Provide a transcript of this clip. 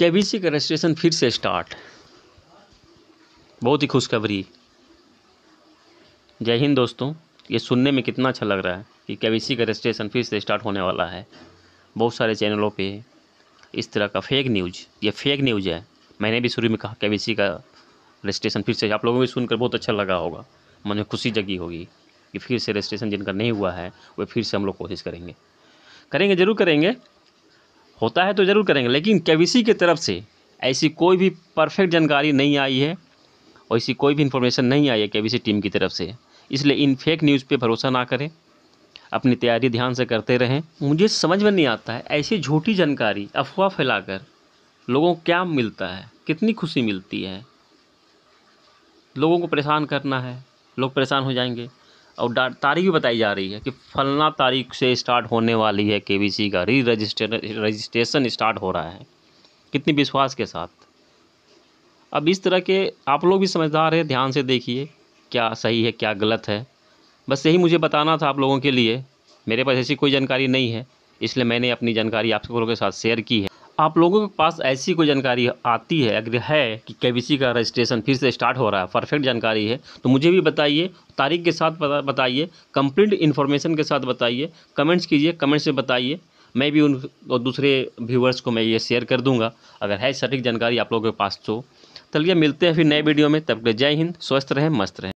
सी का रजिस्ट्रेशन फिर से स्टार्ट बहुत ही खुशखबरी जय हिंद दोस्तों ये सुनने में कितना अच्छा लग रहा है कि सी का रजिस्ट्रेशन फिर से स्टार्ट होने वाला है बहुत सारे चैनलों पे इस तरह का फेक न्यूज ये फेक न्यूज है मैंने भी शुरू में कहा सी का रजिस्ट्रेशन फिर से आप लोगों को सुनकर बहुत अच्छा लगा होगा मन में खुशी जगी होगी कि फिर से रजिस्ट्रेशन जिनका नहीं हुआ है वह फिर से हम लोग कोशिश करेंगे करेंगे ज़रूर करेंगे होता है तो ज़रूर करेंगे लेकिन केवीसी की तरफ से ऐसी कोई भी परफेक्ट जानकारी नहीं आई है और ऐसी कोई भी इन्फॉर्मेशन नहीं आई है केवीसी टीम की तरफ से इसलिए इन फेक न्यूज़ पे भरोसा ना करें अपनी तैयारी ध्यान से करते रहें मुझे समझ में नहीं आता है ऐसी झूठी जानकारी अफवाह फैलाकर लोगों को क्या मिलता है कितनी खुशी मिलती है लोगों को परेशान करना है लोग परेशान हो जाएंगे और तारीख भी बताई जा रही है कि फलना तारीख से स्टार्ट होने वाली है के का री रजिस्ट्रे रजिस्ट्रेशन स्टार्ट हो रहा है कितनी विश्वास के साथ अब इस तरह के आप लोग भी समझदार है ध्यान से देखिए क्या सही है क्या गलत है बस यही मुझे बताना था आप लोगों के लिए मेरे पास ऐसी कोई जानकारी नहीं है इसलिए मैंने अपनी जानकारी आप लोगों के साथ शेयर की है आप लोगों के पास ऐसी कोई जानकारी आती है अगर है कि के का रजिस्ट्रेशन फिर से स्टार्ट हो रहा है परफेक्ट जानकारी है तो मुझे भी बताइए तारीख के साथ बताइए कंप्लीट इन्फॉर्मेशन के साथ बताइए कमेंट्स कीजिए कमेंट्स में बताइए मैं भी उन और दूसरे व्यूवर्स को मैं ये शेयर कर दूंगा अगर है सटीक जानकारी आप लोगों के पास तो चलिए मिलते हैं फिर नए वीडियो में तब के जय हिंद स्वस्थ रहें मस्त रहें